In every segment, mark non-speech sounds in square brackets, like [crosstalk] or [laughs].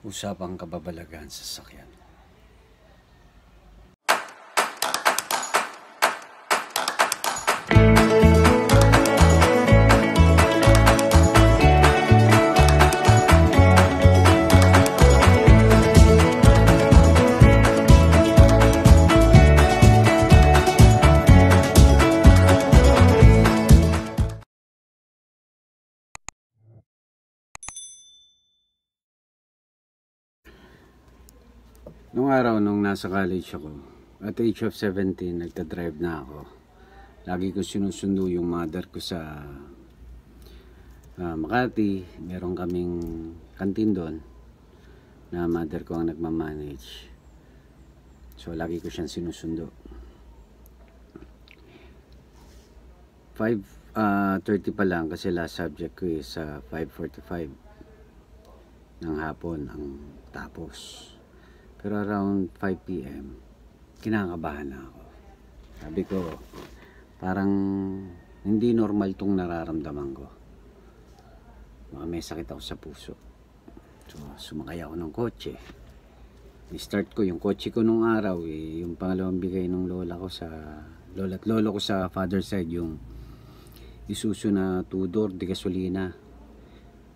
Usapang kababalagan sa sakyan. Nung araw nung nasa college ako, at age of 17, nagta-drive na ako. Lagi ko sinusundo yung mother ko sa uh, Makati. Meron kaming kantin doon na mother ko ang nagmamanage. So lagi ko siyang sinusundo. 5.30 uh, ah, pa lang kasi last subject ko is uh, ah, 5.45 ng hapon ang tapos. Pero around 5 p.m., kinakabahan na ako. Sabi ko, parang hindi normal tong nararamdaman ko. Baka may sakit ako sa puso. So, sumakay ako ng kotse. I-start ko yung kotse ko nung araw, eh, yung pangalawang bigay ng lola ko sa lola at lolo ko sa father side, yung Isuzu na Tudor di gasolina.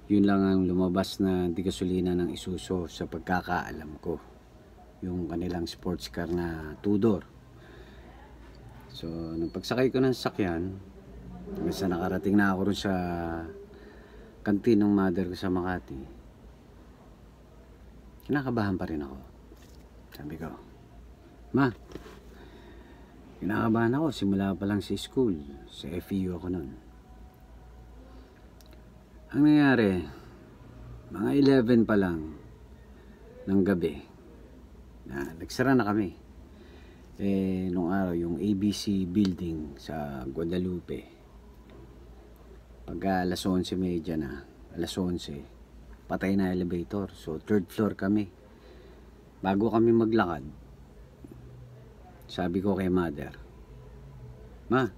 Yun lang ang lumabas na di gasolina ng Isuzu sa pagkakaalam ko yung kanilang sports car na Tudor so nung pagsakay ko ng sakyan basta nakarating na ako rin sa kantin ng mother ko sa Makati kinakabahan pa rin ako sabi ko ma kinakabahan ako simula pa lang sa si school sa FEU ako nun ang nangyari mga 11 pa lang ng gabi na nagsara na kami eh nung araw yung ABC building sa Guadalupe pag ah, alas 11.30 na alas 11 patay na elevator so third floor kami bago kami maglakad sabi ko kay mother ma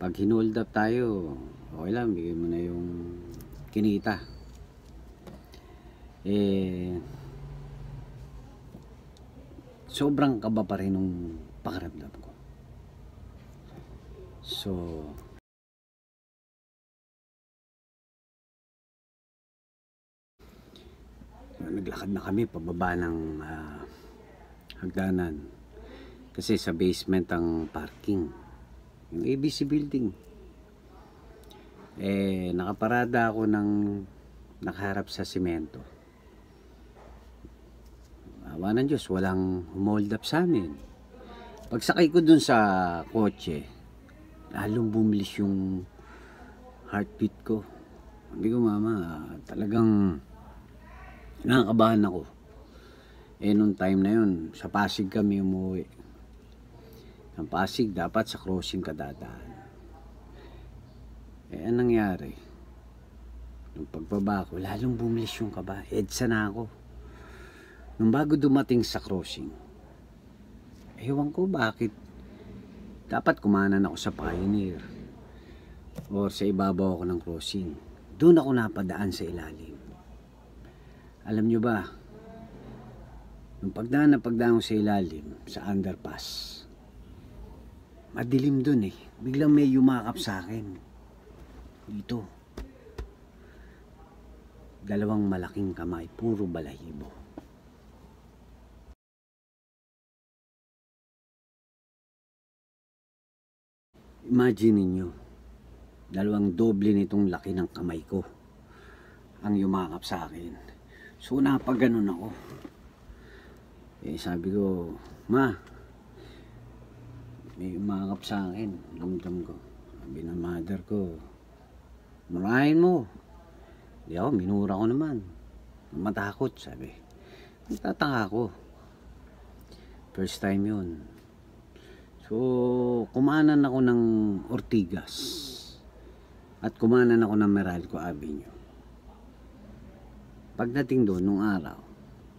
pag hinold up tayo okay lang bigay mo na yung kinita eh sobrang kaba pa rin nung pakaramdam ko. So, naglakad na kami pababa ng uh, hagdanan kasi sa basement ang parking yung ABC building eh nakaparada ako ng nakaharap sa simento Awa ng Diyos, walang humold up sa amin. Pagsakay ko dun sa kotse, lalong bumilis yung heartbeat ko. Sabi ko, mama, talagang nakakabahan ako. Eh, nung time na yun, sa Pasig kami umuwi. Ang Pasig, dapat sa crossing ka dadaan. Eh, anong nangyari? Nung pagbaba ko, lalong bumilis yung kaba. Edsa na ako nung bago dumating sa crossing ewan ko bakit dapat kumanan ako sa pioneer or sa ibabaw ako ng crossing doon ako napadaan sa ilalim alam nyo ba nung pagdaan na pagdaan ko sa ilalim sa underpass madilim doon eh biglang may yumakap sa akin dito dalawang malaking kamay puro balahibo Imagine ninyo, dalawang doble nitong laki ng kamay ko ang yumakap sa akin. So napaganon ako. Eh sabi ko, ma, may umakap sa akin. Ramdam ko. Sabi ng mother ko, murahin mo. Di ako, minura ko naman. Matakot, sabi. Tatanga ko. First time yun So, kumanan ako ng Ortigas. At kumanan ako ng Meralco Avenue. Pagdating doon, nung araw,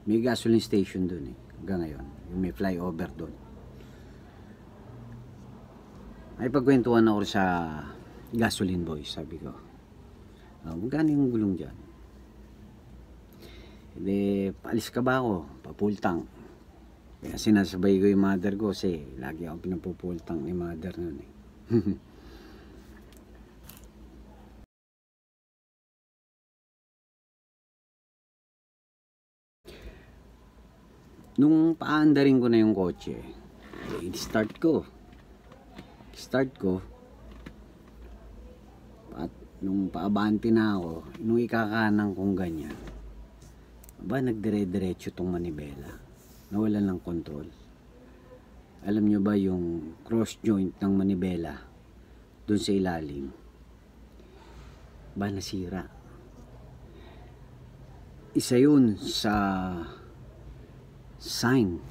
may gasoline station doon eh. Hanggang ngayon. Yung may flyover doon. Ay pagkwentuhan ako sa gasoline boy, sabi ko. Oh, magkano yung gulong dyan? Hindi, eh, paalis ka ba ako? Papultang. Kaya sinasabay ko yung mother ko kasi lagi ako pinapupultang ni mother nun eh. [laughs] Nung paandarin ko na yung kotse, i-start eh, ko. Start ko. At nung paabante na ako, nung ikakanan kong ganyan, ba nagdire-diretso tong manibela nawalan ng control. Alam nyo ba yung cross joint ng manibela doon sa ilalim? Ba nasira? Isa yun sa sign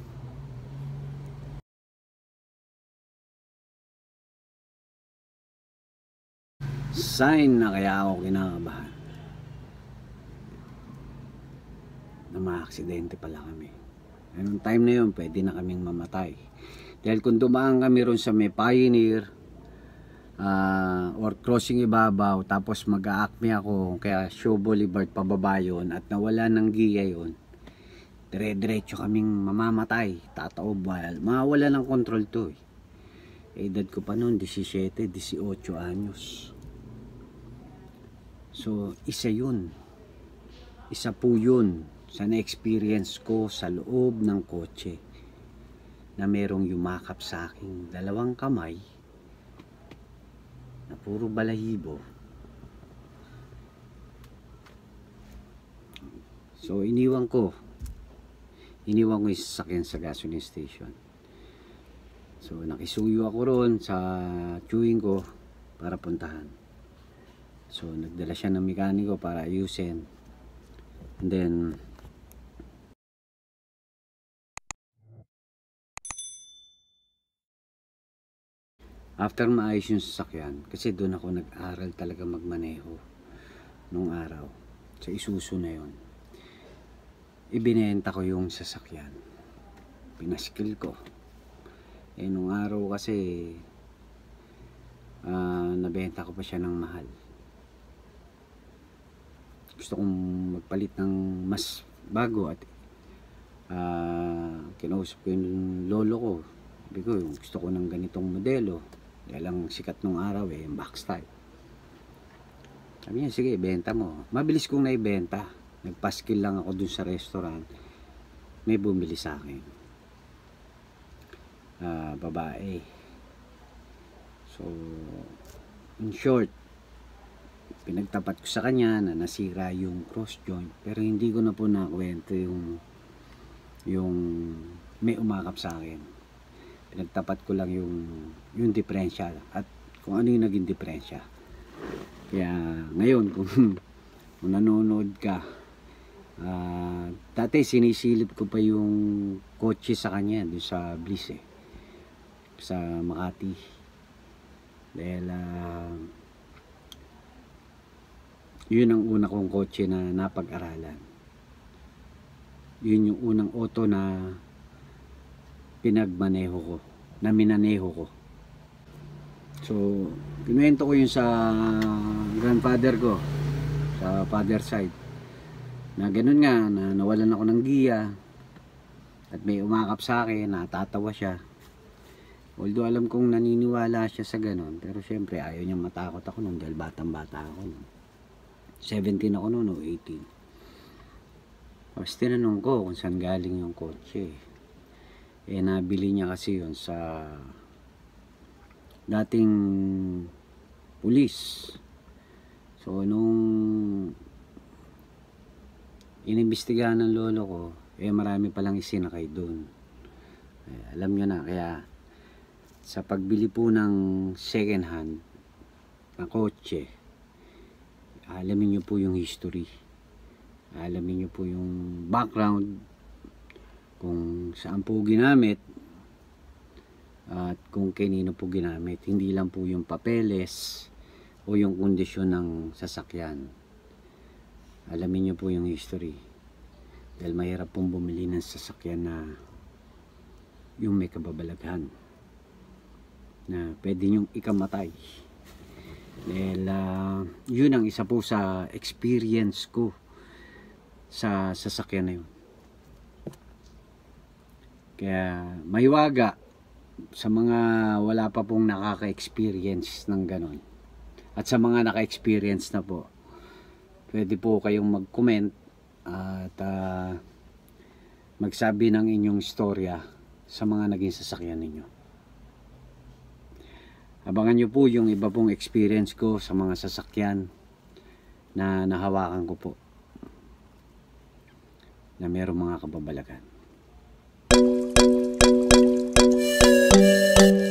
sign na kaya ako kinakabahan na maaksidente pala kami Anong eh, time na yun, pwede na kaming mamatay. Dahil kung dumaan kami ron sa may pioneer, uh, or crossing ibabaw, tapos mag-aakme ako, kaya show boulevard pababa yun, at nawala ng giya yun, dire-diretso kaming mamamatay, tataob, mawala ng control to eh. eh edad ko pa noon, 17, 18 anyos. So, isa yun. Isa po yun sa na-experience ko sa loob ng kotse na merong yumakap sa aking dalawang kamay na puro balahibo so iniwan ko iniwan ko yung sasakyan sa gasoline station so nakisuyo ako roon sa chewing ko para puntahan so nagdala siya ng mekaniko para ayusin and then after maayos yung sasakyan kasi doon ako nag-aral talaga magmaneho nung araw sa isuso na yun ibinenta ko yung sasakyan pinaskil ko eh nung araw kasi uh, nabenta ko pa siya ng mahal gusto kong magpalit ng mas bago at uh, kinausap ko yung lolo ko sabi ko gusto ko ng ganitong modelo kaya lang sikat nung araw eh, yung box type. Sabi niya, sige, benta mo. Mabilis kong naibenta. Nagpaskil lang ako dun sa restaurant. May bumili sa akin. Uh, babae. So, in short, pinagtapat ko sa kanya na nasira yung cross joint pero hindi ko na po nakwento yung yung may umakap sa akin pinagtapat ko lang yung yung differential at kung ano yung naging differential kaya ngayon [laughs] kung, kung nanonood ka uh, dati sinisilip ko pa yung kotse sa kanya dun sa Bliss eh sa Makati dahil uh, yun ang una kong kotse na napag-aralan yun yung unang auto na pinagmaneho ko na minaneho ko. So, kinuwento ko yun sa grandfather ko, sa father side. Na ganun nga, na nawalan ako ng giya, at may umakap sa akin, natatawa siya. Although alam kong naniniwala siya sa ganun, pero syempre ayaw niya matakot ako nun dahil batang bata ako nun. 17 ako noon o 18. Tapos tinanong ko kung saan galing yung kotse. eh eh nabili niya kasi yon sa dating pulis so nung inimbestigahan ng lolo ko eh marami palang isinakay doon eh, alam nyo na kaya sa pagbili po ng second hand na kotse alamin nyo po yung history alamin nyo po yung background kung saan po ginamit at kung kanino po ginamit hindi lang po yung papeles o yung kondisyon ng sasakyan alamin nyo po yung history dahil mahirap pong bumili ng sasakyan na yung may kababalaghan na pwede nyong ikamatay dahil uh, yun ang isa po sa experience ko sa sasakyan na yun kaya maiwaga sa mga wala pa pong nakaka-experience ng ganon. At sa mga naka-experience na po, pwede po kayong mag-comment at uh, magsabi ng inyong istorya sa mga naging sasakyan ninyo. Abangan nyo po yung iba pong experience ko sa mga sasakyan na nahawakan ko po na merong mga kababalagan. Thank you.